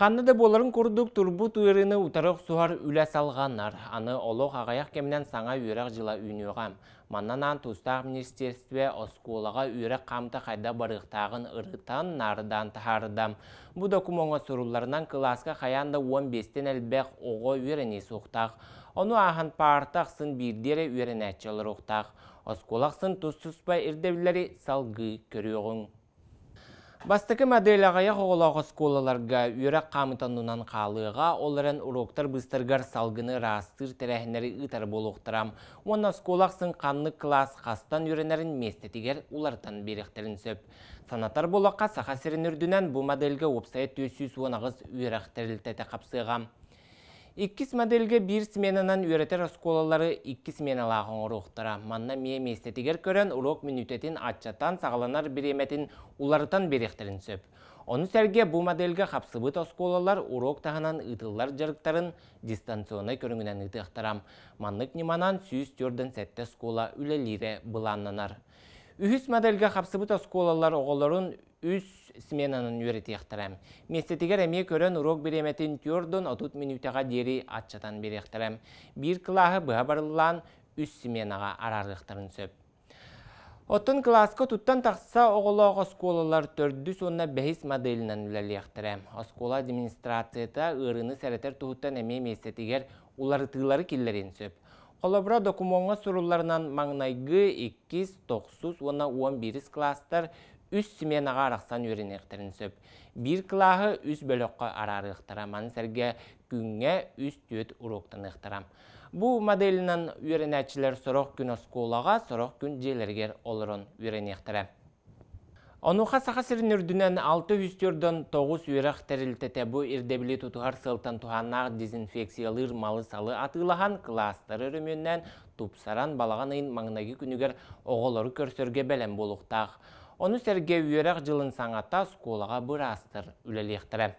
Қанны да боларын көрдік турбу туырыны утарық суар үлә салғаннар. Аны олық ағаяқ кемінен саңа үйрек жыла үйнеға. Маннан аң тұстақ министерстве осколаға үйрек қамты қайда барықтағын ырытан нардан тұхарыдам. Бұ докумонға сұруларынан қыласқа қаянда 15-тен әлбәқ оғы үйрені соқтақ. Оны ағын партақ сын бірдері әтчелі рұқтақ. Осколақсын сын тұстыспа салғы Бастықы моделағая қоғылағы сколаларға үйрі қамытанынан қалыға оларын уроктар бұстырғар салғыны растыр тәрәхінері ұтар болуқтырам. Оны сколақ қанны класс қастан үйренерін местетігер олардан беріқтерін сөп. Санатар болаққа сақа сірін үрдінен бұл модельге опсайы төсіз оңағыз үйрі қапсыға. Иккис модельге бир сменанан үйретер осколалары икки сменала қоңыруқтара. Манна мие местетігер көрен урок минутетін атчатан сағаланар береметін уларытан беректерін сөп. Оны сәрге бұл модельге қапсыбыт осколалар урок тағынан ұтылар жарықтарын дистанционы көріңінен ұтықтарам. Маннық неманан сүйіз түрден сәтті оскола үлелері бұланнанар. Үхіс моделге қапсыбыт осколалар оғыларын үз сменанын еқтірәм. Местетігер әме көрін урок береметін түрдің отут минутаға дері атчатан еқтірәм. Бір қылағы бұға барылан үз сменаға еқтірін сөп. Отын класқа туттан тақса оғылағы сколалар төрді сонна бәйіс моделінен еқтірәм. Оскола администрацията ұрыны сәретер тұғыттан әме местетігер тұғылары келлерін сөп. Холобра докумонға сұрыларынан маңнайғы 2-9 она 11 кластар үс сменаға арақсан өрінектерін сөп. Бір қылағы үс бөліққа аны мансерге күнге үс түйет ұруқтын ұқтырам. Бұл моделінің өрінәтшілер сұрық күн осколаға, сұрық күн желергер олырын үйренектірі. Онуға сақа үрдінен 600-ден 9 үйрақ тәрілтеті бұ үрдебілі тұтығар сылтан тұғанақ дезинфекциялыр малы салы атылыған кластары рөменнен тупсаран балаған ыйын маңнаги күнігер оғолору көрсөрге бәлем болуқтақ. Оны сәрге үйерәк жылын саңата бұр астыр үлелектірі.